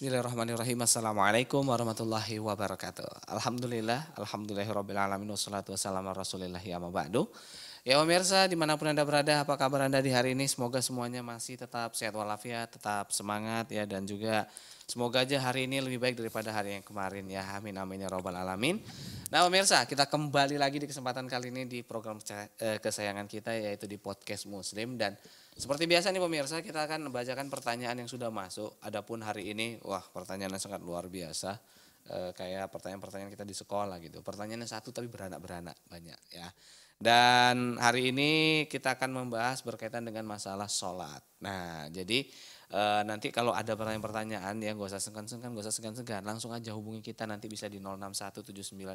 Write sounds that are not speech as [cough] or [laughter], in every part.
Bismillahirrahmanirrahim. Assalamualaikum warahmatullahi wabarakatuh. Alhamdulillah, alhamdulillahirrabbilalamin, wassalatu wassalamu rasulillahi ya wabarakatuh. Ya pemirsa dimanapun Anda berada, apa kabar Anda di hari ini? Semoga semuanya masih tetap sehat walafiat, tetap semangat ya dan juga semoga aja hari ini lebih baik daripada hari yang kemarin ya. Amin amin ya robbal alamin. Nah pemirsa kita kembali lagi di kesempatan kali ini di program eh, kesayangan kita yaitu di podcast Muslim dan seperti biasa nih pemirsa, kita akan membacakan pertanyaan yang sudah masuk. Adapun hari ini, wah pertanyaannya sangat luar biasa. E, kayak pertanyaan-pertanyaan kita di sekolah gitu. Pertanyaannya satu tapi beranak-beranak banyak ya. Dan hari ini kita akan membahas berkaitan dengan masalah sholat. Nah, jadi Eh, nanti kalau ada pertanyaan-pertanyaan ya gak usah segan-segan gak usah sengkan-sengkan. Langsung aja hubungi kita nanti bisa di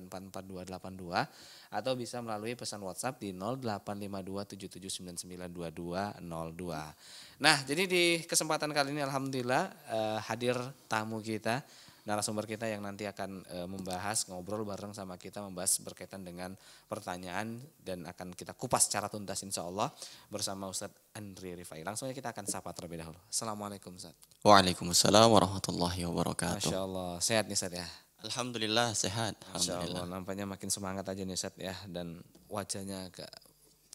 0617944282 atau bisa melalui pesan WhatsApp di 085277992202. Nah jadi di kesempatan kali ini Alhamdulillah uh, hadir tamu kita narasumber kita yang nanti akan e, membahas ngobrol bareng sama kita membahas berkaitan dengan pertanyaan dan akan kita kupas secara tuntas insya Allah bersama Ustadz Andri Rifai. Langsung kita akan sapa terlebih dahulu. Assalamualaikum Ustadz. Waalaikumsalam warahmatullahi wabarakatuh. Masya Allah, sehat nih Ustaz ya? Alhamdulillah sehat. Alhamdulillah. Masya Allah, nampaknya makin semangat aja nih Ustaz ya dan wajahnya agak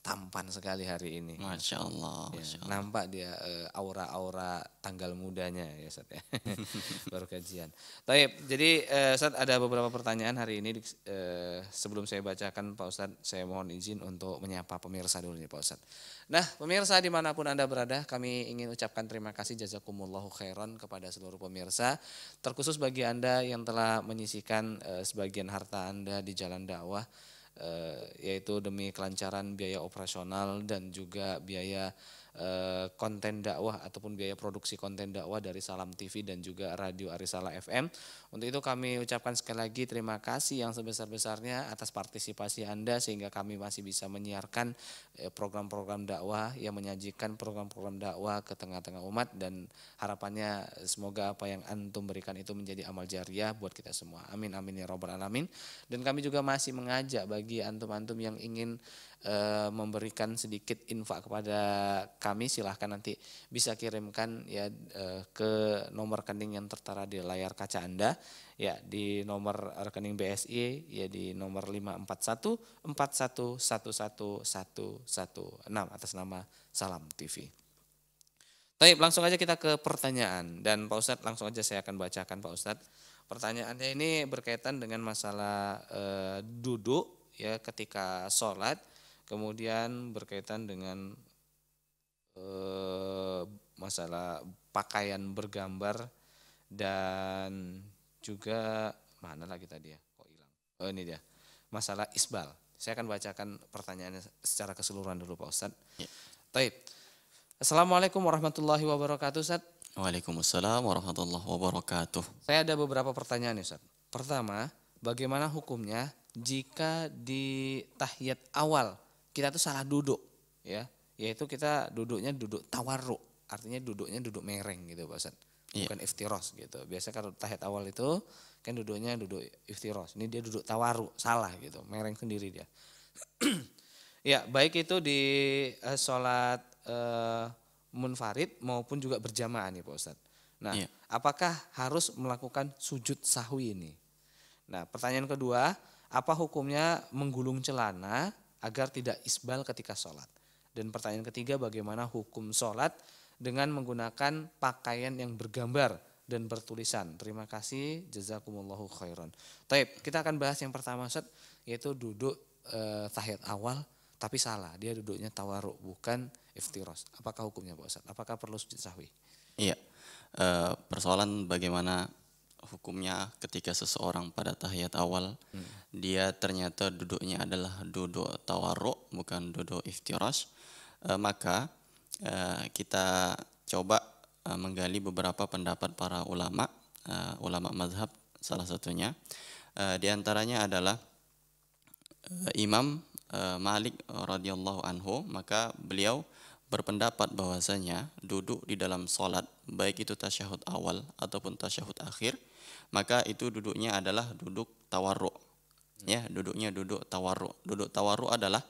tampan sekali hari ini. Masya Allah. Ya, Masya Allah. Nampak dia eh, aura-aura uh, tanggal mudanya ya Ustaz ya. [laughs] Baru kajian. Tapi jadi uh, Ustaz ada beberapa pertanyaan hari ini. Uh, sebelum saya bacakan Pak Ustaz, saya mohon izin untuk menyapa pemirsa dulu nih Pak Ustaz. Nah pemirsa dimanapun Anda berada, kami ingin ucapkan terima kasih jazakumullah khairan kepada seluruh pemirsa. Terkhusus bagi Anda yang telah menyisikan uh, sebagian harta Anda di jalan dakwah. Eh, yaitu demi kelancaran biaya operasional dan juga biaya eh, konten dakwah ataupun biaya produksi konten dakwah dari Salam TV dan juga Radio Arisala FM untuk itu kami ucapkan sekali lagi terima kasih yang sebesar-besarnya atas partisipasi Anda sehingga kami masih bisa menyiarkan eh, program-program dakwah yang menyajikan program-program dakwah ke tengah-tengah umat dan harapannya eh, semoga apa yang antum berikan itu menjadi amal jariah buat kita semua. Amin amin ya robbal alamin. Dan kami juga masih mengajak bagi antum-antum yang ingin eh, memberikan sedikit infak kepada kami silahkan nanti bisa kirimkan ya ke nomor rekening yang tertera di layar kaca Anda ya di nomor rekening BSI ya di nomor 541 4111116 atas nama Salam TV. Baik, langsung aja kita ke pertanyaan dan Pak Ustadz langsung aja saya akan bacakan Pak Ustadz. Pertanyaannya ini berkaitan dengan masalah e, duduk ya ketika sholat, kemudian berkaitan dengan e, masalah pakaian bergambar dan juga mana lagi tadi ya kok hilang oh ini dia masalah isbal saya akan bacakan pertanyaannya secara keseluruhan dulu Pak Ustadz ya. Taib Assalamualaikum warahmatullahi wabarakatuh Ustadz Waalaikumsalam warahmatullahi wabarakatuh saya ada beberapa pertanyaan ya Ustadz pertama bagaimana hukumnya jika di tahiyat awal kita tuh salah duduk ya yaitu kita duduknya duduk tawaruk artinya duduknya duduk mereng gitu Pak Ustadz yeah. bukan iftiros gitu. Biasa kalau tahiyat awal itu kan duduknya duduk iftiros. Ini dia duduk tawaru, salah gitu, mereng sendiri dia. [clears throat] ya, baik itu di uh, sholat uh, munfarid maupun juga berjamaah nih Pak Ustadz. Nah, yeah. apakah harus melakukan sujud sahwi ini? Nah, pertanyaan kedua, apa hukumnya menggulung celana agar tidak isbal ketika sholat? Dan pertanyaan ketiga, bagaimana hukum sholat dengan menggunakan pakaian yang bergambar dan bertulisan. Terima kasih, jazakumullahu khairan. Taib, kita akan bahas yang pertama set yaitu duduk e, tahiyat awal tapi salah. Dia duduknya tawaruk bukan iftiros. Apakah hukumnya Pak Ustaz? Apakah perlu sujud sahwi? Iya. E, persoalan bagaimana hukumnya ketika seseorang pada tahiyat awal hmm. dia ternyata duduknya adalah duduk tawaruk bukan duduk iftiros. E, maka Eh, kita coba eh, menggali beberapa pendapat para ulama, eh, ulama mazhab salah satunya. Uh, di antaranya adalah Imam Malik radhiyallahu anhu, maka beliau berpendapat bahwasanya duduk di dalam solat baik itu tasyahud awal ataupun tasyahud akhir maka itu duduknya adalah duduk tawarruk ya duduknya duduk tawarruk duduk tawarruk adalah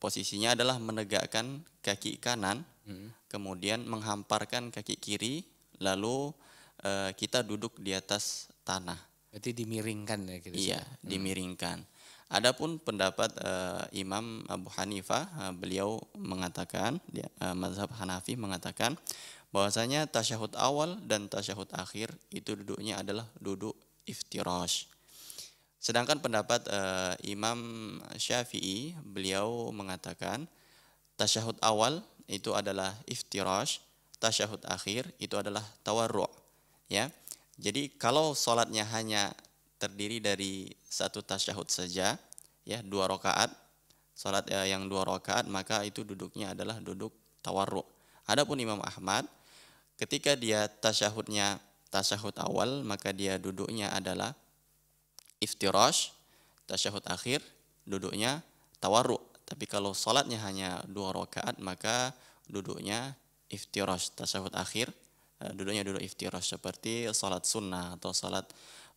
posisinya adalah menegakkan kaki kanan, hmm. kemudian menghamparkan kaki kiri, lalu e, kita duduk di atas tanah. Berarti dimiringkan ya gitu. Iya, hmm. dimiringkan. Adapun pendapat e, Imam Abu Hanifah, e, beliau mengatakan, e, Mazhab Hanafi mengatakan bahwasanya tasyahud awal dan tasyahud akhir itu duduknya adalah duduk iftirash. Sedangkan pendapat uh, Imam Syafi'i, beliau mengatakan tasyahud awal itu adalah iftirash, tasyahud akhir itu adalah tawarru'. Ya. Jadi kalau sholatnya hanya terdiri dari satu tasyahud saja, ya dua rakaat, sholat uh, yang dua rakaat maka itu duduknya adalah duduk tawarru'. Adapun Imam Ahmad ketika dia tasyahudnya tasyahud awal maka dia duduknya adalah iftirash, tasyahud akhir, duduknya tawarru. Tapi kalau salatnya hanya dua rakaat maka duduknya iftirash, tasyahud akhir, eh, duduknya duduk iftirash seperti salat sunnah atau salat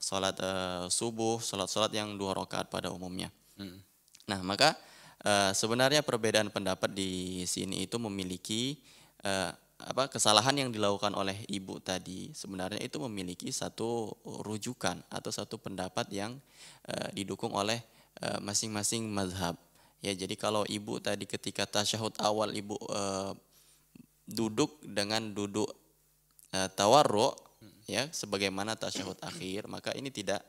salat uh, subuh, salat-salat yang dua rakaat pada umumnya. Hmm. Nah, maka uh, sebenarnya perbedaan pendapat di sini itu memiliki uh, apa kesalahan yang dilakukan oleh ibu tadi sebenarnya itu memiliki satu rujukan atau satu pendapat yang e, didukung oleh eh, masing-masing mazhab. Ya, jadi kalau ibu tadi ketika tasyahud awal ibu e, duduk dengan duduk e, tawarru ya sebagaimana tasyahud akhir, maka ini tidak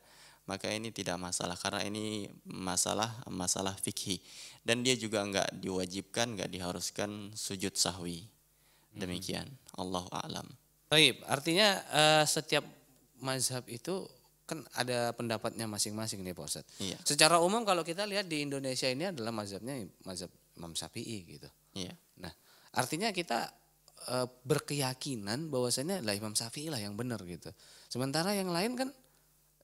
maka ini tidak masalah karena ini masalah masalah fikih dan dia juga enggak diwajibkan enggak diharuskan sujud sahwi Hmm. Demikian. Allah a'lam. Baik, artinya uh, setiap mazhab itu kan ada pendapatnya masing-masing nih Pak Ustadz. Iya. Secara umum kalau kita lihat di Indonesia ini adalah mazhabnya mazhab Imam Syafi'i gitu. Iya. Nah, artinya kita e, berkeyakinan bahwasanya lah Imam Syafi'i lah yang benar gitu. Sementara yang lain kan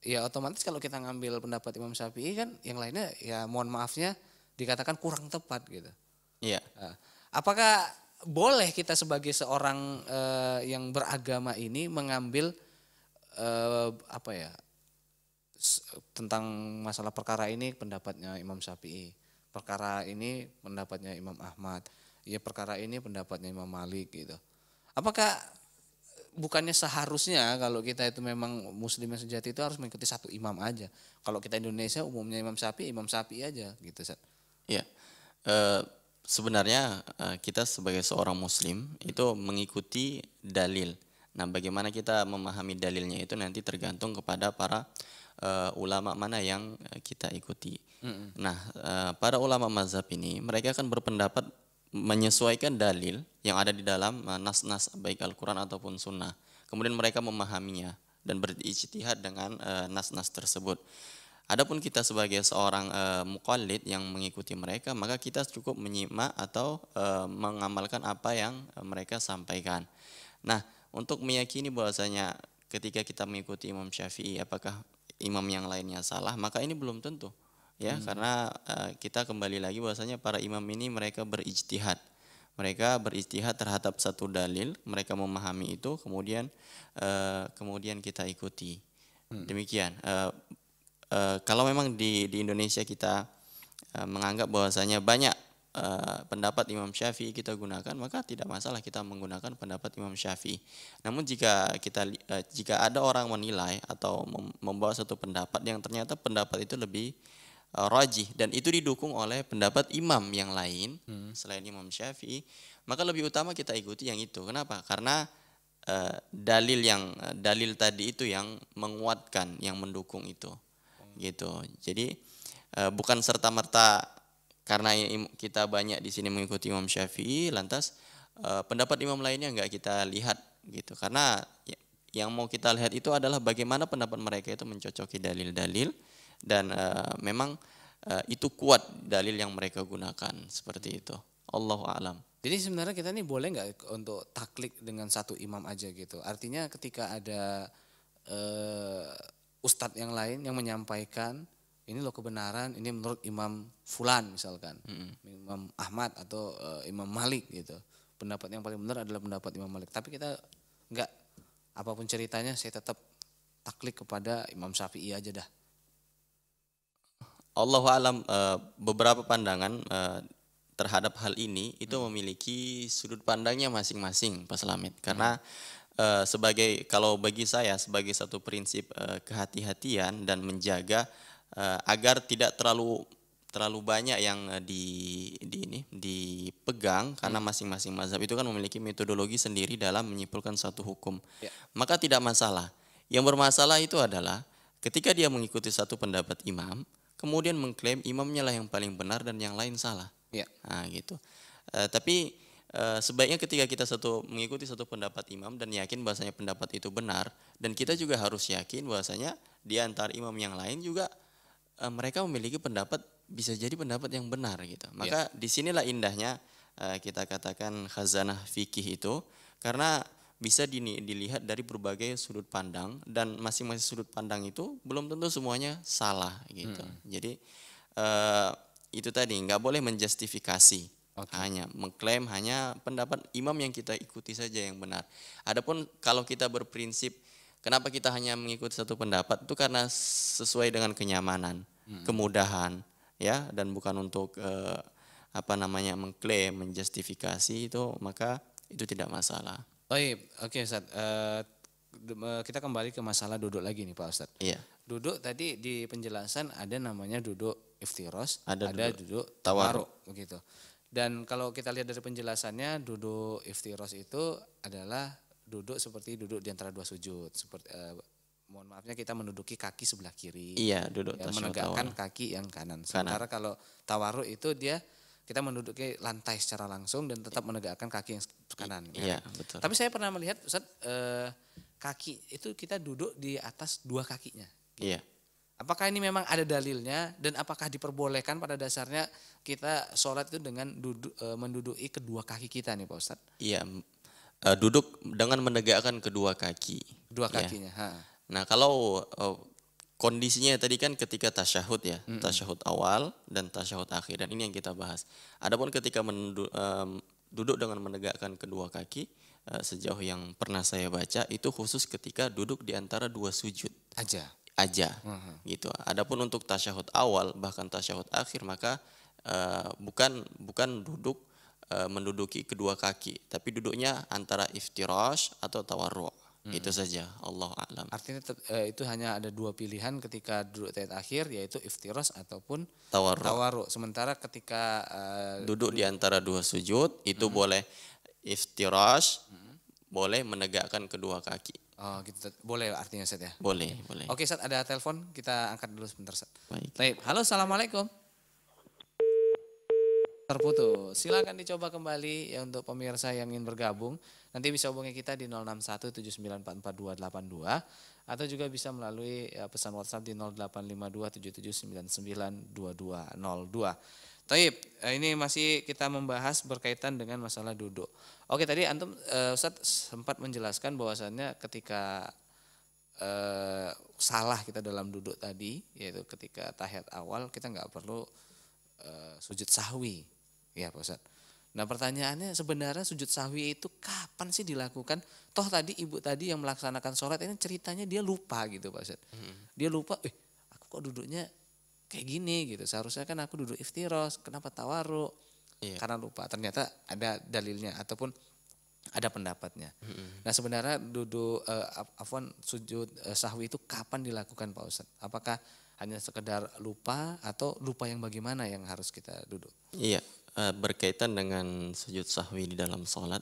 ya otomatis kalau kita ngambil pendapat Imam Syafi'i kan yang lainnya ya mohon maafnya dikatakan kurang tepat gitu. Iya. Nah, apakah boleh kita sebagai seorang uh, yang beragama ini mengambil uh, apa ya tentang masalah perkara ini pendapatnya Imam Syafi'i, perkara ini pendapatnya Imam Ahmad, ya perkara ini pendapatnya Imam Malik gitu. Apakah bukannya seharusnya kalau kita itu memang muslim yang sejati itu harus mengikuti satu imam aja. Kalau kita Indonesia umumnya Imam Syafi'i, Imam Syafi'i aja gitu. Set. Ya. Uh eh, sebenarnya eh, kita sebagai seorang muslim itu mengikuti dalil. Nah, bagaimana kita memahami dalilnya itu nanti tergantung kepada para uh, ulama mana yang eh, kita ikuti. Mm Nah, uh, para ulama mazhab ini mereka akan berpendapat menyesuaikan dalil yang ada di dalam nas-nas baik Al-Qur'an ataupun sunnah. Kemudian mereka memahaminya dan berijtihad dengan nas-nas tersebut. Adapun kita sebagai seorang e, eh, mukallid yang mengikuti mereka, maka kita cukup menyimak atau e, mengamalkan apa yang eh, mereka sampaikan. Nah, untuk meyakini bahwasanya ketika kita mengikuti Imam Syafi'i apakah imam yang lainnya salah, maka ini belum tentu. Ya, hmm. karena e, kita kembali lagi bahwasanya para imam ini mereka berijtihad. Mereka berijtihad terhadap satu dalil, mereka memahami itu, kemudian e, kemudian kita ikuti. Hmm. Demikian. E, Eh, kalau memang di di Indonesia kita uh, menganggap bahwasanya banyak uh, pendapat Imam Syafi'i kita gunakan, maka tidak masalah kita menggunakan pendapat Imam Syafi'i. Namun jika kita uh, jika ada orang menilai atau mem membawa satu pendapat yang ternyata pendapat itu lebih uh, rajih dan itu didukung oleh pendapat imam yang lain hmm. selain Imam Syafi'i, maka lebih utama kita ikuti yang itu. Kenapa? Karena Uh, dalil yang uh, dalil tadi itu yang menguatkan yang mendukung itu gitu. Jadi e, bukan serta merta karena kita banyak di sini mengikuti Imam Syafi'i lantas e, pendapat imam lainnya nggak kita lihat gitu karena ya, yang mau kita lihat itu adalah bagaimana pendapat mereka itu mencocoki dalil-dalil dan e, memang e, itu kuat dalil yang mereka gunakan seperti itu. Allah alam. Jadi sebenarnya kita ini boleh nggak untuk taklik dengan satu imam aja gitu. Artinya ketika ada ustadz yang lain yang menyampaikan ini loh kebenaran ini menurut Imam Fulan misalkan hmm Imam Ahmad atau e, Imam Malik gitu pendapat yang paling benar adalah pendapat Imam Malik tapi kita nggak apapun ceritanya saya tetap taklik kepada Imam Syafi'i aja dah Allah alam e, beberapa pandangan e, terhadap hal ini itu hmm. memiliki sudut pandangnya masing-masing Pak Selamet karena hmm. Eh, sebagai kalau bagi saya sebagai satu prinsip uh, kehati-hatian dan menjaga uh, agar tidak terlalu terlalu banyak yang di di ini dipegang hmm. karena masing-masing mazhab itu kan memiliki metodologi sendiri dalam menyimpulkan satu hukum. Yeah. Maka tidak masalah. Yang bermasalah itu adalah ketika dia mengikuti satu pendapat imam, kemudian mengklaim imamnya lah yang paling benar dan yang lain salah. Ya. Nah, gitu. Uh, tapi Eh, sebaiknya ketika kita satu mengikuti satu pendapat imam dan yakin bahasanya pendapat itu benar dan kita juga harus yakin bahasanya di antara imam yang lain juga e, mereka memiliki pendapat bisa jadi pendapat yang benar gitu. Ya. Maka yeah. disinilah indahnya e, kita katakan khazanah fikih itu karena bisa dini, dilihat dari berbagai sudut pandang dan masing-masing sudut pandang itu belum tentu semuanya salah gitu. Hmm. Jadi itu tadi nggak boleh menjustifikasi okay. hanya mengklaim hanya pendapat imam yang kita ikuti saja yang benar. Adapun kalau kita berprinsip kenapa kita hanya mengikuti satu pendapat itu karena sesuai dengan kenyamanan, hmm. kemudahan, ya dan bukan untuk eh, apa namanya mengklaim, menjustifikasi itu maka itu tidak masalah. Oh oke okay, Ustaz. Uh, kita kembali ke masalah duduk lagi nih Pak Ustaz. Iya. Duduk tadi di penjelasan ada namanya duduk iftiros, ada, ada duduk, duduk tawaruk begitu. Dan kalau kita lihat dari penjelasannya, duduk iftiros itu adalah duduk seperti duduk di antara dua sujud. Seperti eh, mohon maafnya kita menduduki kaki sebelah kiri. Iya, duduk ya, menegakkan tawar. kaki yang kanan. Sementara kanan. kalau tawaruk itu dia kita menduduki lantai secara langsung dan tetap menegakkan kaki yang kanan. Ya. Iya, ya. betul. Tapi saya pernah melihat Ustaz eh, kaki itu kita duduk di atas dua kakinya. Iya. Apakah ini memang ada dalilnya dan apakah diperbolehkan pada dasarnya kita sholat itu dengan duduk, e, menduduki kedua kaki kita nih Pak Ustadz? Iya, e, duduk dengan menegakkan kedua kaki. Kedua iya. kakinya. Ya. Ha. Nah kalau e, kondisinya tadi kan ketika tasyahud ya, -hmm. tasyahud awal dan tasyahud akhir dan ini yang kita bahas. Adapun ketika mendu, e, duduk dengan menegakkan kedua kaki, sejauh yang pernah saya baca itu khusus ketika duduk di antara dua sujud. Aja aja uh-huh. gitu. Adapun untuk tasyahud awal bahkan tasyahud akhir maka uh, bukan bukan duduk uh, menduduki kedua kaki, tapi duduknya antara iftirash atau tawarru. -huh. Hmm. Itu saja, Allah alam. Artinya uh, itu hanya ada dua pilihan ketika duduk tayat akhir yaitu iftirosh ataupun tawarru. tawarru. Sementara ketika uh, duduk, duduk di antara dua sujud itu -huh. Hmm. boleh iftirash, -huh. Hmm. boleh menegakkan kedua kaki. Oh gitu. Boleh artinya set ya? Boleh, boleh. Oke set ada telepon, kita angkat dulu sebentar set. Baik. Baik. Halo, Assalamualaikum. Terputus. Silakan dicoba kembali ya untuk pemirsa yang ingin bergabung. Nanti bisa hubungi kita di 0617944282 atau juga bisa melalui ya, pesan WhatsApp di 085277992202. Taib, eh, ini masih kita membahas berkaitan dengan masalah duduk. Oke, tadi antum uh, eh, Ustaz sempat menjelaskan bahwasannya ketika uh, salah kita dalam duduk tadi, yaitu ketika tahiyat awal kita nggak perlu uh, sujud sahwi, ya Pak Ustaz. Nah pertanyaannya sebenarnya sujud sahwi itu kapan sih dilakukan? Toh tadi ibu tadi yang melaksanakan sholat ini ceritanya dia lupa gitu Pak Ustaz. Hmm. Dia lupa, eh aku kok duduknya kayak gini gitu seharusnya kan aku duduk iftiros kenapa tawaru iya. karena lupa ternyata ada dalilnya ataupun ada pendapatnya mm-hmm. nah sebenarnya duduk uh, afwan sujud uh, sahwi itu kapan dilakukan pak ustadz apakah hanya sekedar lupa atau lupa yang bagaimana yang harus kita duduk iya uh, berkaitan dengan sujud sahwi di dalam sholat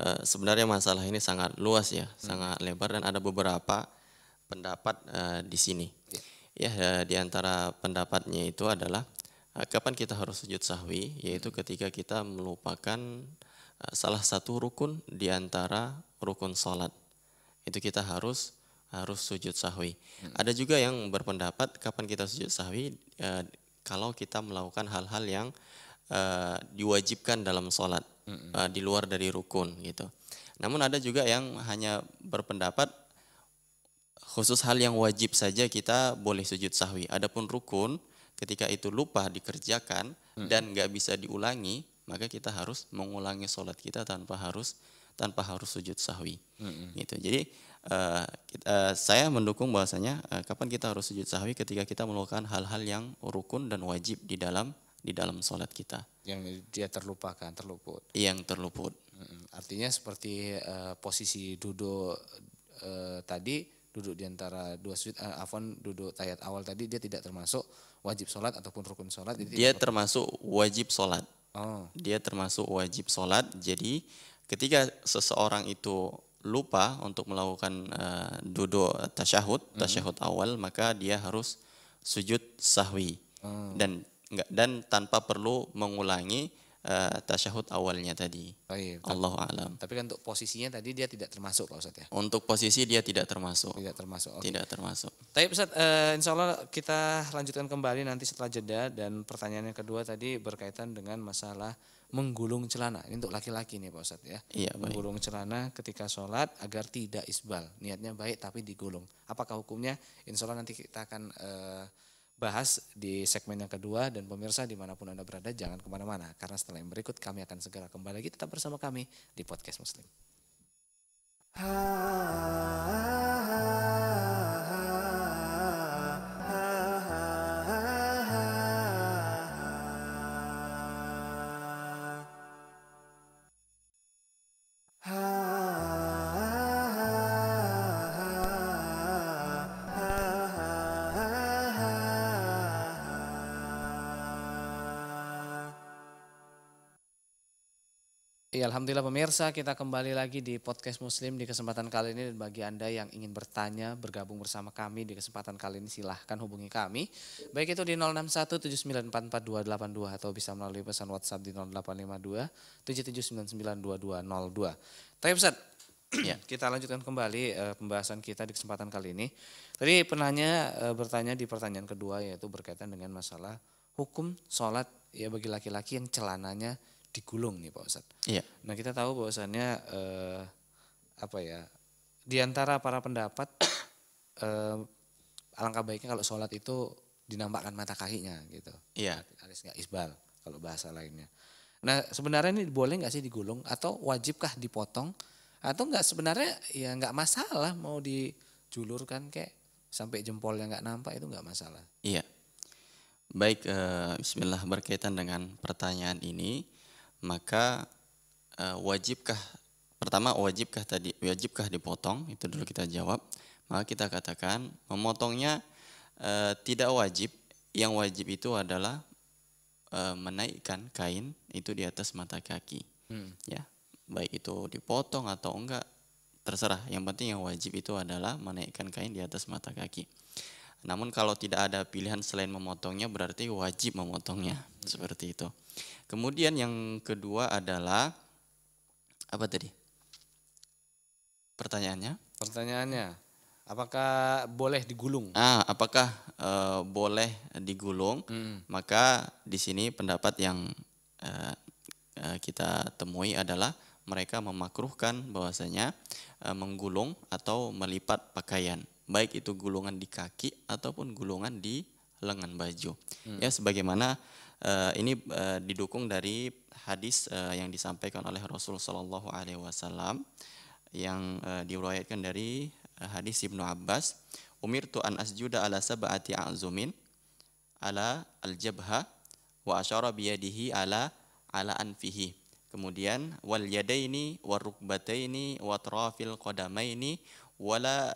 uh, sebenarnya masalah ini sangat luas ya hmm sangat lebar dan ada beberapa pendapat uh, di sini Ya, eh, di antara pendapatnya itu adalah eh, kapan kita harus sujud sahwi, yaitu ketika kita melupakan eh, salah satu rukun di antara rukun salat. Itu kita harus harus sujud sahwi. Hmm. Ada juga yang berpendapat kapan kita sujud sahwi kalau kita melakukan hal-hal yang diwajibkan dalam sholat hmm. di luar dari rukun gitu. Namun ada juga yang hanya berpendapat khusus hal yang wajib saja kita boleh sujud sahwi. Adapun rukun ketika itu lupa dikerjakan hmm. dan nggak bisa diulangi, maka kita harus mengulangi sholat kita tanpa harus tanpa harus sujud sahwi. Hmm. Gitu. Jadi uh, kita, uh, saya mendukung bahwasanya uh, kapan kita harus sujud sahwi ketika kita melakukan hal-hal yang rukun dan wajib di dalam di dalam sholat kita. Yang dia terlupakan, terluput. Yang terluput. Hmm. Artinya seperti uh, posisi duduk uh, tadi duduk di antara dua sujud uh, afon duduk tayat awal tadi dia tidak termasuk wajib sholat ataupun rukun sholat jadi dia termasuk wajib sholat oh. dia termasuk wajib sholat jadi ketika seseorang itu lupa untuk melakukan uh, duduk tasyahud hmm. tasyahud -hmm. awal maka dia harus sujud sahwi oh. dan enggak dan tanpa perlu mengulangi Eh, tasyahud awalnya tadi. Baik, Allah alam. Tapi kan untuk posisinya tadi dia tidak termasuk Pak Ustaz ya? Untuk posisi dia tidak termasuk. Tidak termasuk. Okay. Tidak termasuk. Tapi Ustaz, uh, eh, insya Allah kita lanjutkan kembali nanti setelah jeda dan pertanyaan yang kedua tadi berkaitan dengan masalah menggulung celana. Ini untuk laki-laki nih Pak Ustadz ya. Iya, baik. Menggulung celana ketika sholat agar tidak isbal. Niatnya baik tapi digulung. Apakah hukumnya? Insya Allah nanti kita akan... Uh, bahas di segmen yang kedua dan pemirsa dimanapun Anda berada jangan kemana-mana karena setelah yang berikut kami akan segera kembali lagi tetap bersama kami di Podcast Muslim. Ha, Alhamdulillah pemirsa, kita kembali lagi di podcast Muslim di kesempatan kali ini dan bagi Anda yang ingin bertanya, bergabung bersama kami di kesempatan kali ini silahkan hubungi kami. Baik itu di 0617944282 atau bisa melalui pesan WhatsApp di 0852 Tapi pesan [clears throat] ya. kita lanjutkan kembali uh, pembahasan kita di kesempatan kali ini. Tadi penanya uh, bertanya di pertanyaan kedua yaitu berkaitan dengan masalah hukum sholat ya bagi laki-laki yang celananya digulung nih Pak Ustadz. Iya. Nah kita tahu bahwasannya eh, apa ya diantara para pendapat [coughs] eh, alangkah baiknya kalau sholat itu dinampakkan mata kakinya gitu. Iya. Alis nggak isbal kalau bahasa lainnya. Nah sebenarnya ini boleh nggak sih digulung atau wajibkah dipotong atau nggak sebenarnya ya nggak masalah mau dijulurkan kayak sampai jempol yang nggak nampak itu nggak masalah. Iya. Baik, eh, Bismillah berkaitan dengan pertanyaan ini maka uh, wajibkah pertama wajibkah tadi wajibkah dipotong itu dulu kita jawab maka kita katakan memotongnya uh, tidak wajib yang wajib itu adalah uh, menaikkan kain itu di atas mata kaki hmm. ya baik itu dipotong atau enggak terserah yang penting yang wajib itu adalah menaikkan kain di atas mata kaki namun kalau tidak ada pilihan selain memotongnya berarti wajib memotongnya seperti itu. Kemudian yang kedua adalah apa tadi? Pertanyaannya? Pertanyaannya, apakah boleh digulung? Ah, apakah e, boleh digulung? Hmm. Maka di sini pendapat yang e, e, kita temui adalah mereka memakruhkan bahwasanya e, menggulung atau melipat pakaian baik itu gulungan di kaki ataupun gulungan di lengan baju. Hmm. Ya sebagaimana uh, ini uh, didukung dari hadis uh, yang disampaikan oleh Rasul Shallallahu alaihi wasallam yang uh, diriwayatkan dari uh, hadis Ibnu Abbas, "Umirtu an asjuda ala sab'ati a'zumin ala al-jabha wa asyara biyadihi ala ala anfihi." Kemudian wal yadaini warukbataini watrafil qadamaini wala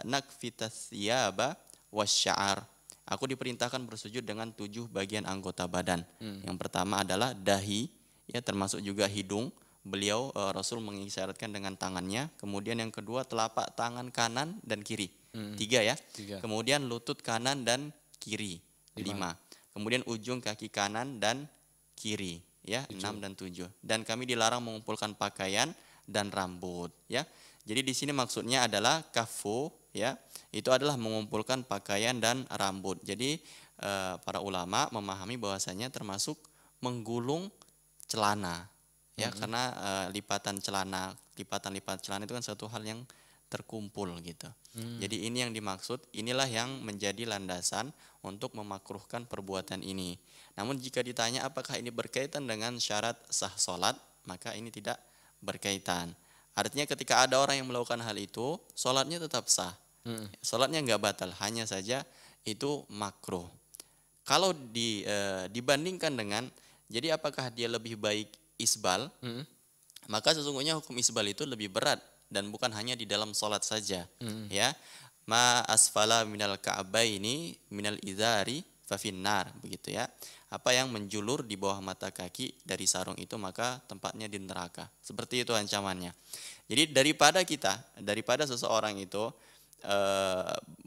yaba wasya'ar. Aku diperintahkan bersujud dengan tujuh bagian anggota badan. Hmm. Yang pertama adalah dahi, ya termasuk juga hidung. Beliau uh, Rasul mengisyaratkan dengan tangannya. Kemudian yang kedua telapak tangan kanan dan kiri. Hmm. Tiga ya. Tiga. Kemudian lutut kanan dan kiri. Lima. Lima. Kemudian ujung kaki kanan dan kiri. Ya, tujuh. enam dan tujuh. Dan kami dilarang mengumpulkan pakaian dan rambut. Ya, jadi di sini maksudnya adalah kafu ya. Itu adalah mengumpulkan pakaian dan rambut. Jadi eh, para ulama memahami bahwasanya termasuk menggulung celana ya mm -hmm. karena eh, lipatan celana, lipatan-lipatan celana itu kan satu hal yang terkumpul gitu. Hmm. Jadi ini yang dimaksud, inilah yang menjadi landasan untuk memakruhkan perbuatan ini. Namun jika ditanya apakah ini berkaitan dengan syarat sah solat, maka ini tidak berkaitan. Artinya ketika ada orang yang melakukan hal itu, sholatnya tetap sah. Hmm. Sholatnya nggak batal, hanya saja itu makro. Kalau di, e, dibandingkan dengan, jadi apakah dia lebih baik isbal? Hmm. Maka sesungguhnya hukum isbal itu lebih berat dan bukan hanya di dalam sholat saja, hmm. ya. Ma asfala minal ini minal idari fafinar begitu ya apa yang menjulur di bawah mata kaki dari sarung itu maka tempatnya di neraka. Seperti itu ancamannya. Jadi daripada kita, daripada seseorang itu e,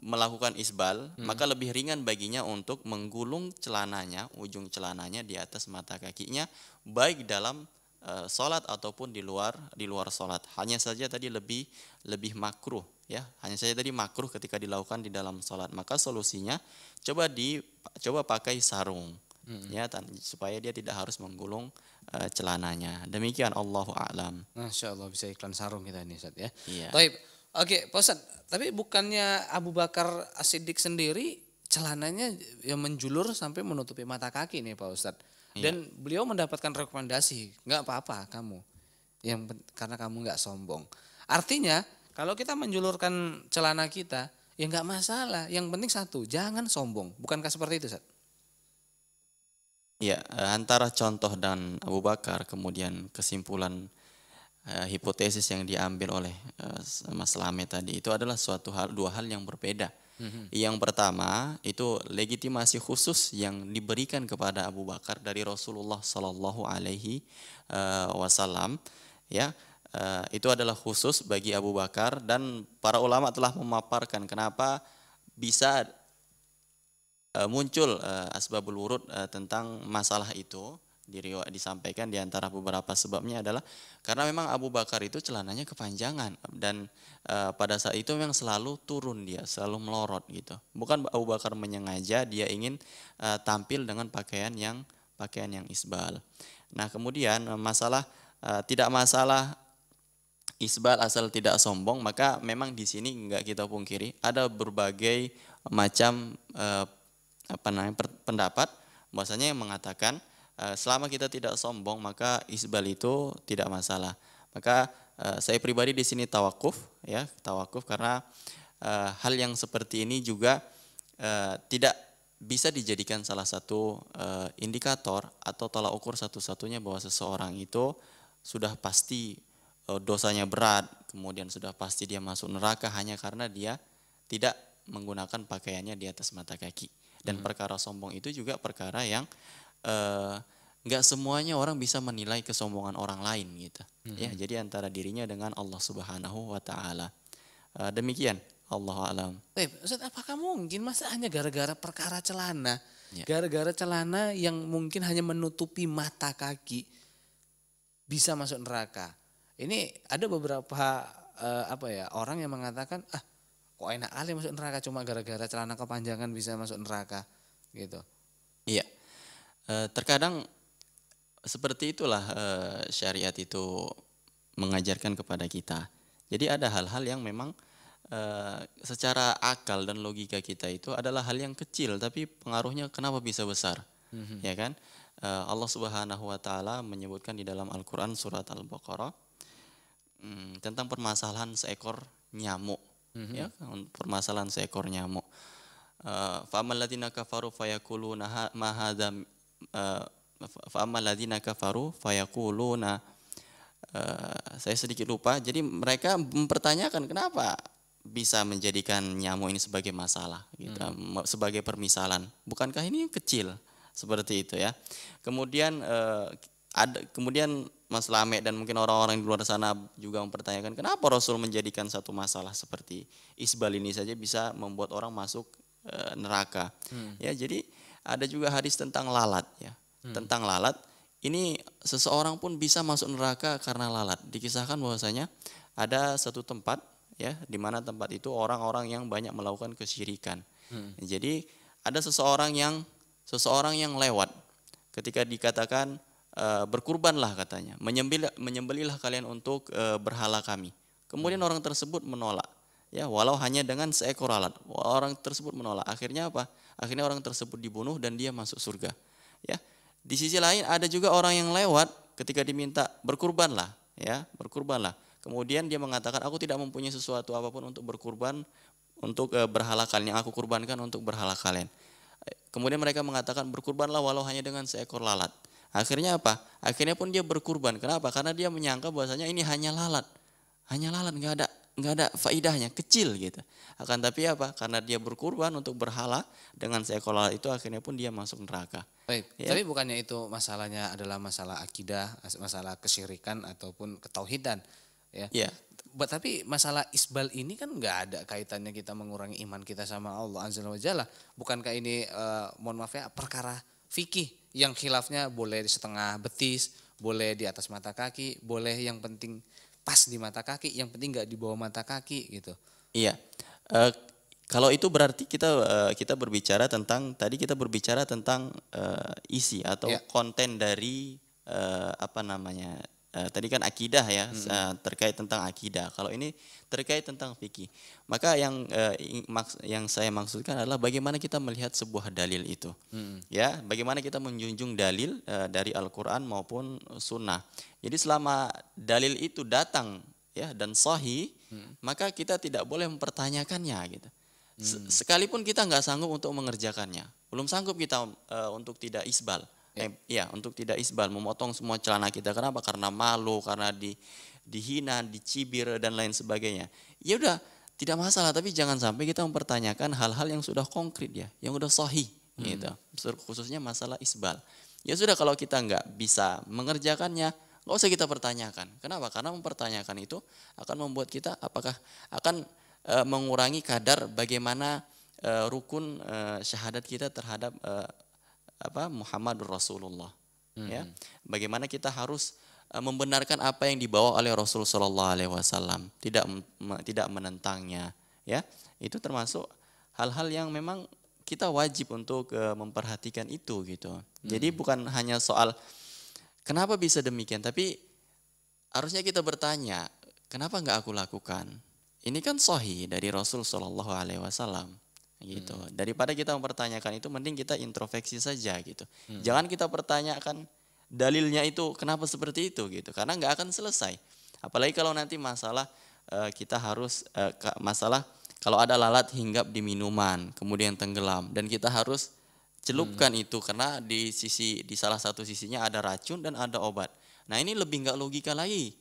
melakukan isbal, hmm. maka lebih ringan baginya untuk menggulung celananya, ujung celananya di atas mata kakinya, baik dalam e, sholat ataupun di luar di luar sholat. Hanya saja tadi lebih lebih makruh ya hanya saja tadi makruh ketika dilakukan di dalam sholat maka solusinya coba di coba pakai sarung hmm. ya supaya dia tidak harus menggulung uh, celananya demikian Allahu a'lam Masya Allah bisa iklan sarung kita ini Ustaz ya iya. Taib oke Pak Ustaz tapi bukannya Abu Bakar Asidik sendiri celananya yang menjulur sampai menutupi mata kaki nih Pak Ustaz iya. dan iya. beliau mendapatkan rekomendasi nggak apa-apa kamu yang karena kamu nggak sombong artinya kalau kita menjulurkan celana kita ya nggak masalah. Yang penting satu, jangan sombong. Bukankah seperti itu, Ustaz Ya, eh, antara contoh dan Abu Bakar, kemudian kesimpulan uh, hipotesis yang diambil oleh uh, Mas Lame tadi itu adalah suatu hal dua hal yang berbeda. Mm-hmm. Yang pertama itu legitimasi khusus yang diberikan kepada Abu Bakar dari Rasulullah Shallallahu Alaihi Wasallam, ya uh, itu adalah khusus bagi Abu Bakar dan para ulama telah memaparkan kenapa bisa Eh, muncul eh, asbabul wurud eh, tentang masalah itu disampaikan di antara beberapa sebabnya adalah karena memang Abu Bakar itu celananya kepanjangan dan e, pada saat itu memang selalu turun dia, selalu melorot gitu. Bukan Abu Bakar menyengaja dia ingin e, tampil dengan pakaian yang pakaian yang isbal. Nah, kemudian masalah e, tidak masalah isbal asal tidak sombong maka memang di sini nggak kita pungkiri ada berbagai macam e, apa namanya pendapat bahwasanya yang mengatakan eh, selama kita tidak sombong maka isbal itu tidak masalah. Maka eh, saya pribadi di sini tawakuf ya, tawakuf karena eh, hal yang seperti ini juga tidak bisa dijadikan salah satu indikator atau tolak ukur satu-satunya bahwa seseorang itu sudah pasti dosanya berat, kemudian sudah pasti dia masuk neraka hanya karena dia tidak menggunakan pakaiannya di atas mata kaki. Dan hmm. perkara sombong itu juga perkara yang eh, nggak uh, semuanya orang bisa menilai kesombongan orang lain gitu. Ya, hmm. Ya, jadi antara dirinya dengan Allah Subhanahu wa taala. Uh, demikian Allah alam. Eh, Ustaz, apakah mungkin masa hanya gara-gara perkara celana? Ya. Gara-gara ya. celana yang mungkin hanya menutupi mata kaki bisa masuk neraka. Ini ada beberapa uh, apa ya orang yang mengatakan ah kok enak kali masuk neraka cuma gara-gara celana kepanjangan bisa masuk neraka gitu iya e, terkadang seperti itulah e, syariat itu mengajarkan kepada kita jadi ada hal-hal yang memang e, secara akal dan logika kita itu adalah hal yang kecil tapi pengaruhnya kenapa bisa besar mm-hmm. ya kan e, Allah Subhanahu Wa Taala menyebutkan di dalam Al Quran surat Al Baqarah hmm, tentang permasalahan seekor nyamuk mm-hmm. ya permasalahan seekor nyamuk eh, ladina kafaru fayakuluna mahada eh, ladina kafaru fayakuluna eh, saya sedikit lupa jadi mereka mempertanyakan kenapa bisa menjadikan nyamuk ini sebagai masalah gitu hmm. sebagai permisalan bukankah ini kecil seperti itu ya kemudian eh, ada kemudian Mas Lame dan mungkin orang-orang di luar sana juga mempertanyakan kenapa Rasul menjadikan satu masalah seperti isbal ini saja bisa membuat orang masuk e, neraka. Hmm. Ya, jadi ada juga hadis tentang lalat ya. Hmm. Tentang lalat ini seseorang pun bisa masuk neraka karena lalat. Dikisahkan bahwasanya ada satu tempat ya di mana tempat itu orang-orang yang banyak melakukan kesyirikan. Hmm. Jadi ada seseorang yang seseorang yang lewat ketika dikatakan Eh, berkurbanlah katanya, menyembelih menyembelihlah kalian untuk eh, berhala kami. Kemudian orang tersebut menolak, ya walau hanya dengan seekor alat. Orang tersebut menolak. Akhirnya apa? Akhirnya orang tersebut dibunuh dan dia masuk surga. Ya. Di sisi lain ada juga orang yang lewat ketika diminta berkurbanlah, ya, berkurbanlah. Kemudian dia mengatakan aku tidak mempunyai sesuatu apapun untuk berkurban untuk eh, berhala kalian yang aku kurbankan untuk berhala kalian. Kemudian mereka mengatakan berkurbanlah walau hanya dengan seekor lalat. Akhirnya apa? Akhirnya pun dia berkurban. Kenapa? Karena dia menyangka bahwasanya ini hanya lalat. Hanya lalat, nggak ada nggak ada faidahnya, kecil gitu. Akan tapi apa? Karena dia berkurban untuk berhala dengan seekor lalat itu akhirnya pun dia masuk neraka. Baik, ya. tapi bukannya itu masalahnya adalah masalah akidah, masalah kesyirikan ataupun ketauhidan ya. Iya. But, tapi masalah isbal ini kan nggak ada kaitannya kita mengurangi iman kita sama Allah Azza wa Jalla. Bukankah ini eh, mohon maaf ya perkara fikih yang khilafnya boleh di setengah betis, boleh di atas mata kaki, boleh yang penting pas di mata kaki, yang penting nggak di bawah mata kaki gitu. Iya. Uh, kalau itu berarti kita uh, kita berbicara tentang tadi kita berbicara tentang uh, isi atau yeah. konten dari uh, apa namanya Uh, tadi kan akidah ya hmm. uh, terkait tentang akidah. Kalau ini terkait tentang fikih. Maka yang uh, maks yang saya maksudkan adalah bagaimana kita melihat sebuah dalil itu. Hmm. Ya, bagaimana kita menjunjung dalil uh, dari Al-Qur'an maupun sunnah. Jadi selama dalil itu datang ya dan sahih, hmm. maka kita tidak boleh mempertanyakannya gitu. Hmm. Sekalipun kita nggak sanggup untuk mengerjakannya, belum sanggup kita uh, untuk tidak isbal eh, ya untuk tidak isbal memotong semua celana kita kenapa karena malu karena di dihina dicibir dan lain sebagainya ya udah tidak masalah tapi jangan sampai kita mempertanyakan hal-hal yang sudah konkret ya yang sudah sahih hmm. gitu khususnya masalah isbal ya sudah kalau kita nggak bisa mengerjakannya nggak usah kita pertanyakan kenapa karena mempertanyakan itu akan membuat kita apakah akan e, mengurangi kadar bagaimana e, rukun e, syahadat kita terhadap e, apa Muhammad Rasulullah. Hmm. Ya. Hmm. Bagaimana kita harus e, membenarkan apa yang dibawa oleh Rasul Shallallahu Alaihi Wasallam, tidak tidak menentangnya, ya itu termasuk hal-hal yang memang kita wajib untuk e, memperhatikan itu gitu. Hmm. Jadi bukan hanya soal kenapa bisa demikian, tapi harusnya kita bertanya kenapa nggak aku lakukan. Ini kan sohi dari Rasul Shallallahu Alaihi Wasallam gitu. Hmm. Daripada kita mempertanyakan itu mending kita introspeksi saja gitu. Hmm. Jangan kita pertanyakan dalilnya itu kenapa seperti itu gitu karena nggak akan selesai. Apalagi kalau nanti masalah uh, kita harus uh, masalah kalau ada lalat hinggap di minuman kemudian tenggelam dan kita harus celupkan hmm. itu karena di sisi di salah satu sisinya ada racun dan ada obat. Nah, ini lebih nggak logika lagi.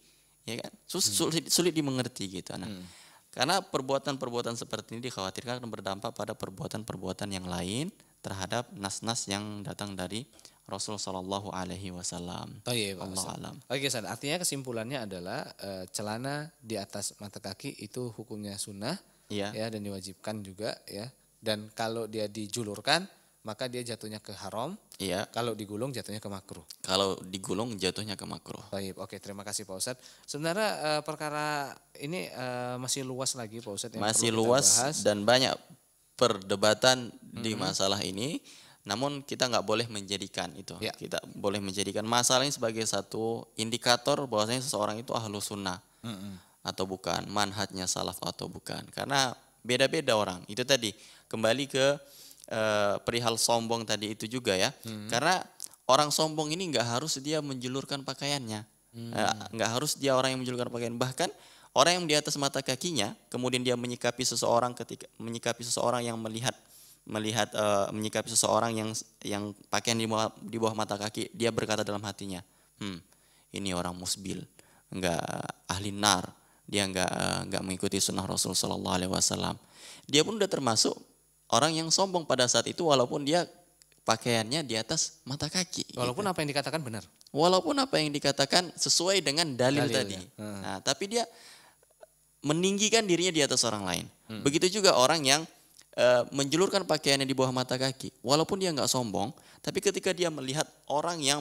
Ya kan? Sus, hmm. sulit, sulit dimengerti gitu. Nah, hmm karena perbuatan-perbuatan seperti ini dikhawatirkan akan berdampak pada perbuatan-perbuatan yang lain terhadap nas-nas yang datang dari Rasul Shallallahu Alaihi Wasallam. Oh iya, Allah alam. Oke, okay, artinya kesimpulannya adalah e, celana di atas mata kaki itu hukumnya sunnah, yeah. ya, dan diwajibkan juga, ya. Dan kalau dia dijulurkan, maka dia jatuhnya ke haram. Iya. Kalau digulung jatuhnya ke makruh. Kalau digulung jatuhnya ke makruh. Baik, oke terima kasih Pak Ustadz. Sebenarnya uh, perkara ini uh, masih luas lagi Pak Ustadz. Yang masih luas bahas. dan banyak perdebatan hmm. di masalah ini. Namun kita nggak boleh menjadikan itu. Ya. Kita boleh menjadikan masalah ini sebagai satu indikator bahwasanya seseorang itu ahlu sunnah hmm. atau bukan, manhatnya salaf atau bukan. Karena beda-beda orang. Itu tadi kembali ke Eh, perihal sombong tadi itu juga ya. Hmm. Karena orang sombong ini nggak harus dia menjulurkan pakaiannya, hmm. Eh, nggak hmm. harus dia orang yang menjulurkan pakaian. Bahkan orang yang di atas mata kakinya, kemudian dia menyikapi seseorang ketika menyikapi seseorang yang melihat melihat uh, menyikapi seseorang yang yang pakaian di bawah, di bawah mata kaki, dia berkata dalam hatinya, hmm, ini orang musbil, nggak ahli nar, dia nggak nggak mengikuti sunnah Rasul saw Dia pun udah termasuk orang yang sombong pada saat itu walaupun dia pakaiannya di atas mata kaki. Walaupun gitu. apa yang dikatakan benar. Walaupun apa yang dikatakan sesuai dengan dalil, dalil tadi. Ya. Nah, hmm. tapi dia meninggikan dirinya di atas orang lain. Hmm. Begitu juga orang yang e, menjulurkan pakaiannya di bawah mata kaki, walaupun dia nggak sombong, tapi ketika dia melihat orang yang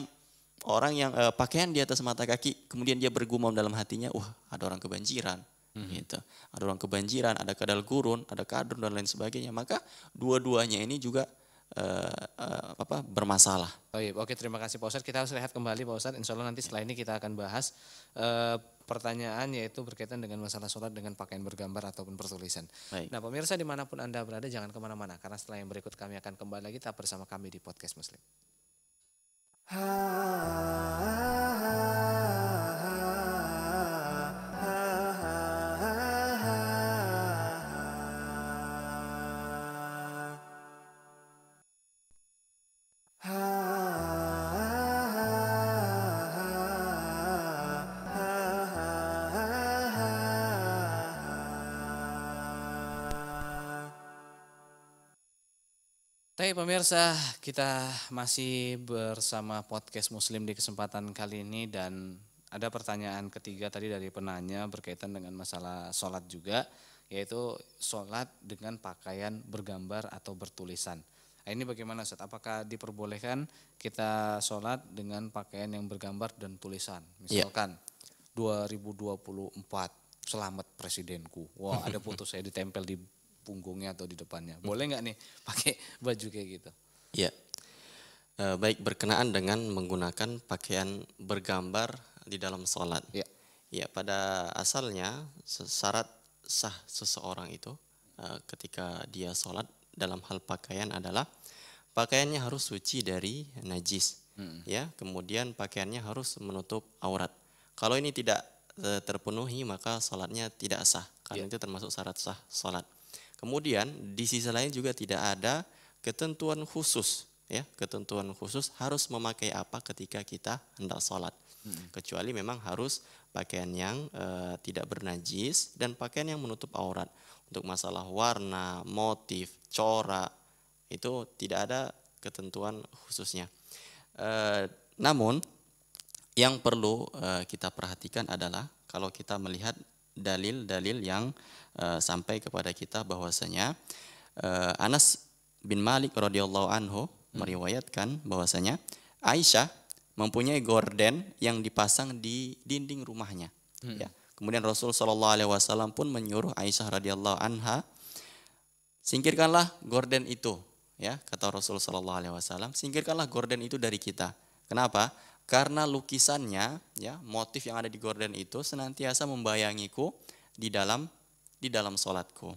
orang yang e, pakaian di atas mata kaki, kemudian dia bergumam dalam hatinya, wah ada orang kebanjiran, Hmm. Gitu. Ada orang kebanjiran, ada kadal gurun, ada kadrun dan lain sebagainya. Maka dua-duanya ini juga Uh, uh, apa bermasalah. Oh iya, oke terima kasih Pak Ustadz. Kita harus lihat kembali Pak Ustadz. Insya Allah nanti setelah ini kita akan bahas uh, pertanyaan yaitu berkaitan dengan masalah sholat dengan pakaian bergambar ataupun pertulisan. Baik. Nah pemirsa dimanapun Anda berada jangan kemana-mana karena setelah yang berikut kami akan kembali lagi tetap bersama kami di Podcast Muslim. Ha, ha, ha. Tapi pemirsa, kita masih bersama podcast Muslim di kesempatan kali ini dan ada pertanyaan ketiga tadi dari penanya berkaitan dengan masalah sholat juga, yaitu sholat dengan pakaian bergambar atau bertulisan. Nah, ini bagaimana Ustaz? Apakah diperbolehkan kita sholat dengan pakaian yang bergambar dan tulisan? Iya. Misalkan ya. 2024 selamat presidenku. Wah, ada foto saya ditempel di punggungnya atau di depannya. Boleh nggak nih [laughs] pakai baju kayak gitu? ya E, baik berkenaan dengan menggunakan pakaian bergambar di dalam sholat. Iya. Ya pada asalnya syarat sah seseorang itu e, ketika dia sholat dalam hal pakaian adalah pakaiannya harus suci dari najis. Hmm. Ya, kemudian pakaiannya harus menutup aurat. Kalau ini tidak eh, terpenuhi maka sholatnya tidak sah karena ya. itu termasuk syarat sah sholat. Kemudian di sisi lain juga tidak ada ketentuan khusus ya ketentuan khusus harus memakai apa ketika kita hendak sholat hmm. kecuali memang harus pakaian yang e, tidak bernajis dan pakaian yang menutup aurat untuk masalah warna motif corak itu tidak ada ketentuan khususnya e, namun yang perlu e, kita perhatikan adalah kalau kita melihat dalil-dalil yang uh, sampai kepada kita bahwasanya uh, Anas bin Malik radhiyallahu anhu hmm. meriwayatkan bahwasanya Aisyah mempunyai gorden yang dipasang di dinding rumahnya. Hmm. Ya. Kemudian Rasul Shallallahu Alaihi Wasallam pun menyuruh Aisyah radhiyallahu anha singkirkanlah gorden itu, ya kata Rasul Shallallahu Alaihi Wasallam, singkirkanlah gorden itu dari kita. Kenapa? Karena lukisannya, ya, motif yang ada di gorden itu senantiasa membayangiku di dalam di dalam solatku.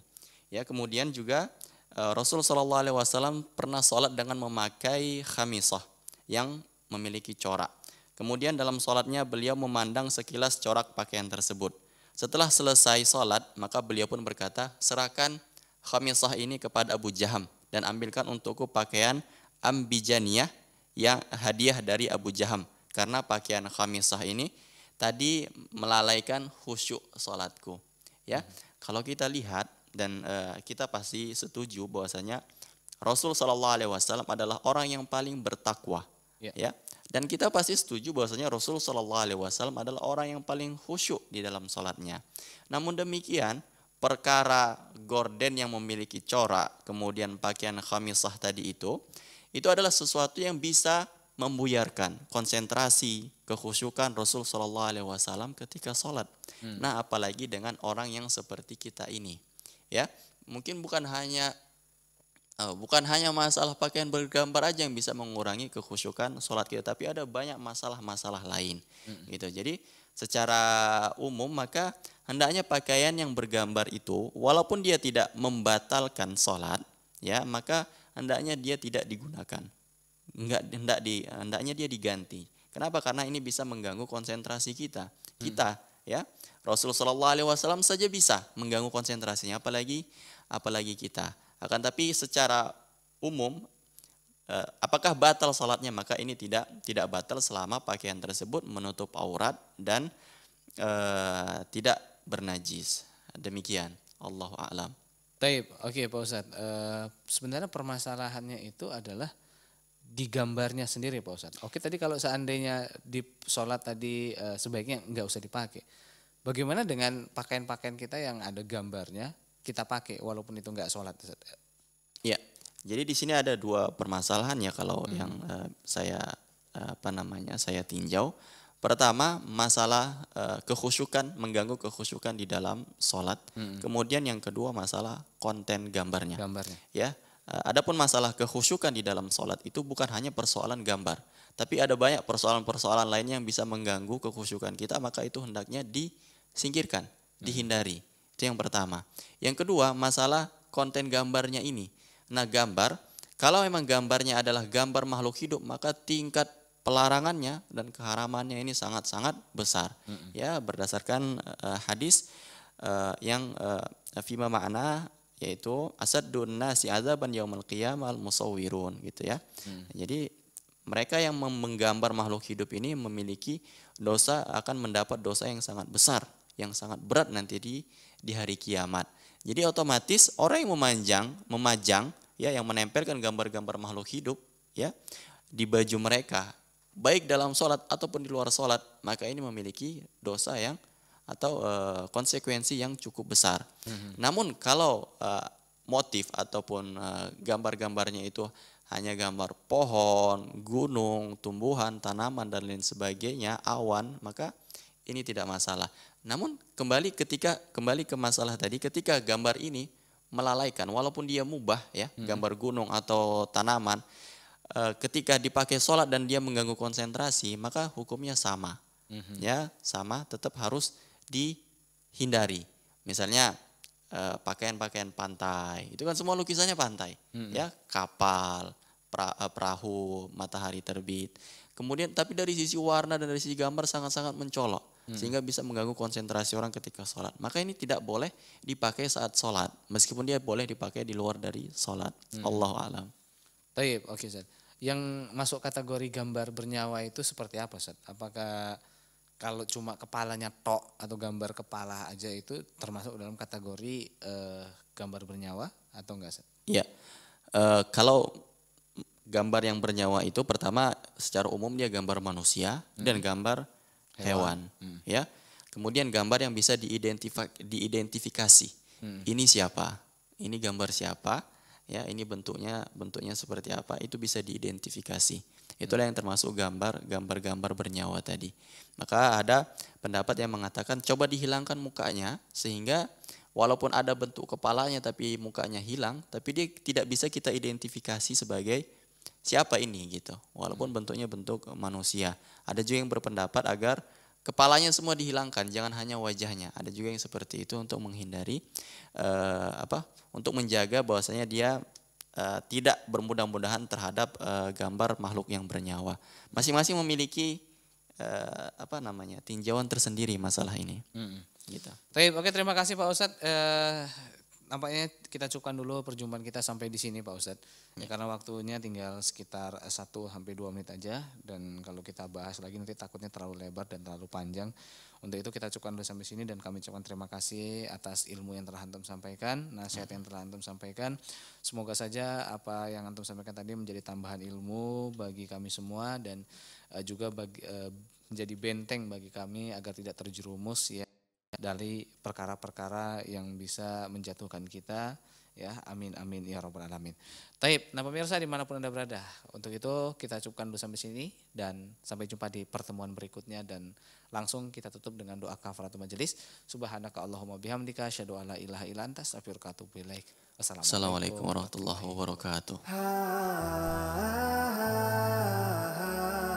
Ya, kemudian juga eh, Rasul Shallallahu Alaihi Wasallam pernah sholat dengan memakai khamisah yang memiliki corak. Kemudian dalam sholatnya beliau memandang sekilas corak pakaian tersebut. Setelah selesai sholat, maka beliau pun berkata, serahkan khamisah ini kepada Abu Jaham dan ambilkan untukku pakaian ambijaniyah yang hadiah dari Abu Jaham. Karena pakaian khamisah ini tadi melalaikan khusyuk salatku. Ya. Hmm. Kalau kita lihat dan uh, kita pasti setuju bahwasanya Rasul Shallallahu alaihi wasallam adalah orang yang paling bertakwa. Ya. ya. Dan kita pasti setuju bahwasanya Rasul Shallallahu alaihi wasallam adalah orang yang paling khusyuk di dalam salatnya. Namun demikian, perkara gorden yang memiliki corak, kemudian pakaian khamisah tadi itu, itu adalah sesuatu yang bisa membuyarkan konsentrasi kekhusyukan Rasul Shallallahu Alaihi Wasallam ketika sholat. Hmm. Nah, apalagi dengan orang yang seperti kita ini, ya mungkin bukan hanya uh, bukan hanya masalah pakaian bergambar aja yang bisa mengurangi kekhusyukan sholat kita, tapi ada banyak masalah-masalah lain, hmm. gitu. Jadi secara umum maka hendaknya pakaian yang bergambar itu, walaupun dia tidak membatalkan sholat, ya maka hendaknya dia tidak digunakan enggak hendak di hendaknya dia diganti. Kenapa? Karena ini bisa mengganggu konsentrasi kita. Kita hmm. ya. Rasulullah sallallahu alaihi wasallam saja bisa mengganggu konsentrasinya apalagi apalagi kita. Akan tapi secara umum eh, apakah batal salatnya? Maka ini tidak tidak batal selama pakaian tersebut menutup aurat dan uh, tidak bernajis. Demikian. Allahu a'lam. Taib, oke okay, Pak Ustadz. E, sebenarnya permasalahannya itu adalah di gambarnya sendiri Pak Ustadz. Oke tadi kalau seandainya di sholat tadi e, sebaiknya nggak usah dipakai. Bagaimana dengan pakaian-pakaian kita yang ada gambarnya kita pakai walaupun itu nggak sholat? Ya, jadi di sini ada dua permasalahan ya kalau hmm. yang e, saya e, apa namanya saya tinjau. Pertama masalah e, kekhusyukan mengganggu kekhusyukan di dalam sholat. Hmm. Kemudian yang kedua masalah konten gambarnya. Gambarnya. Ya Eh, adapun masalah kehusukan di dalam sholat itu bukan hanya persoalan gambar, tapi ada banyak persoalan-persoalan lain yang bisa mengganggu kehusukan kita, maka itu hendaknya disingkirkan, hmm. dihindari. Itu yang pertama. Yang kedua, masalah konten gambarnya ini. Nah, gambar, kalau memang gambarnya adalah gambar makhluk hidup, maka tingkat pelarangannya dan keharamannya ini sangat-sangat besar. Hmm. Ya, berdasarkan uh, hadis uh, yang uh, fima makna yaitu asaddun nasi azaban yaumul qiyamah musawwirun gitu ya. Hmm. Jadi mereka yang menggambar makhluk hidup ini memiliki dosa akan mendapat dosa yang sangat besar, yang sangat berat nanti di di hari kiamat. Jadi otomatis orang yang memanjang, memajang ya yang menempelkan gambar-gambar makhluk hidup ya di baju mereka baik dalam sholat ataupun di luar sholat maka ini memiliki dosa yang atau uh, konsekuensi yang cukup besar. Mm-hmm. Namun kalau uh, motif ataupun uh, gambar-gambarnya itu hanya gambar pohon, gunung, tumbuhan, tanaman dan lain sebagainya, awan, maka ini tidak masalah. Namun kembali ketika kembali ke masalah tadi ketika gambar ini melalaikan walaupun dia mubah ya, mm-hmm. gambar gunung atau tanaman uh, ketika dipakai sholat dan dia mengganggu konsentrasi, maka hukumnya sama. Mm-hmm. Ya, sama tetap harus dihindari. Misalnya eh, pakaian-pakaian pantai, itu kan semua lukisannya pantai, hmm. ya kapal, pra, eh, perahu, matahari terbit. Kemudian tapi dari sisi warna dan dari sisi gambar sangat-sangat mencolok hmm. sehingga bisa mengganggu konsentrasi orang ketika sholat. Maka ini tidak boleh dipakai saat sholat, meskipun dia boleh dipakai di luar dari sholat. Hmm. Allah alam. Taib, oke okay, Yang masuk kategori gambar bernyawa itu seperti apa Zed? Apakah kalau cuma kepalanya tok atau gambar kepala aja itu termasuk dalam kategori uh, gambar bernyawa atau enggak? Iya. Uh, kalau gambar yang bernyawa itu pertama secara umum dia gambar manusia hmm. dan gambar hewan, hewan hmm. ya. Kemudian gambar yang bisa diidentif diidentifikasi. Hmm. Ini siapa? Ini gambar siapa? Ya, ini bentuknya bentuknya seperti apa? Itu bisa diidentifikasi. Itulah yang termasuk gambar, gambar-gambar bernyawa tadi. Maka ada pendapat yang mengatakan coba dihilangkan mukanya sehingga walaupun ada bentuk kepalanya tapi mukanya hilang, tapi dia tidak bisa kita identifikasi sebagai siapa ini gitu. Walaupun bentuknya bentuk manusia. Ada juga yang berpendapat agar kepalanya semua dihilangkan, jangan hanya wajahnya. Ada juga yang seperti itu untuk menghindari uh, apa? Untuk menjaga bahwasanya dia Eh, tidak bermudah-mudahan terhadap uh, gambar makhluk yang bernyawa. Masing-masing memiliki uh, apa namanya tinjauan tersendiri masalah ini. -hmm. Gitu. Oke, terima kasih Pak Ustadz. Uh, nampaknya kita cukupkan dulu perjumpaan kita sampai di sini Pak Ustadz. Ya, mm. karena waktunya tinggal sekitar satu sampai dua menit aja dan kalau kita bahas lagi nanti takutnya terlalu lebar dan terlalu panjang. Untuk itu kita cukupkan dulu sampai sini dan kami ucapkan terima kasih atas ilmu yang telah antum sampaikan, nasihat yang telah antum sampaikan. Semoga saja apa yang antum sampaikan tadi menjadi tambahan ilmu bagi kami semua dan eh, juga bagi, eh, menjadi benteng bagi kami agar tidak terjerumus ya dari perkara-perkara yang bisa menjatuhkan kita. Ya, amin amin ya robbal alamin. Taib, nah pemirsa dimanapun anda berada, untuk itu kita cukupkan dulu sampai sini dan sampai jumpa di pertemuan berikutnya dan langsung kita tutup dengan doa kafaratul majelis. Subhanaka Allahumma bihamdika syadu ala ilaha illa anta astaghfiruka Assalamualaikum warahmatullahi wabarakatuh.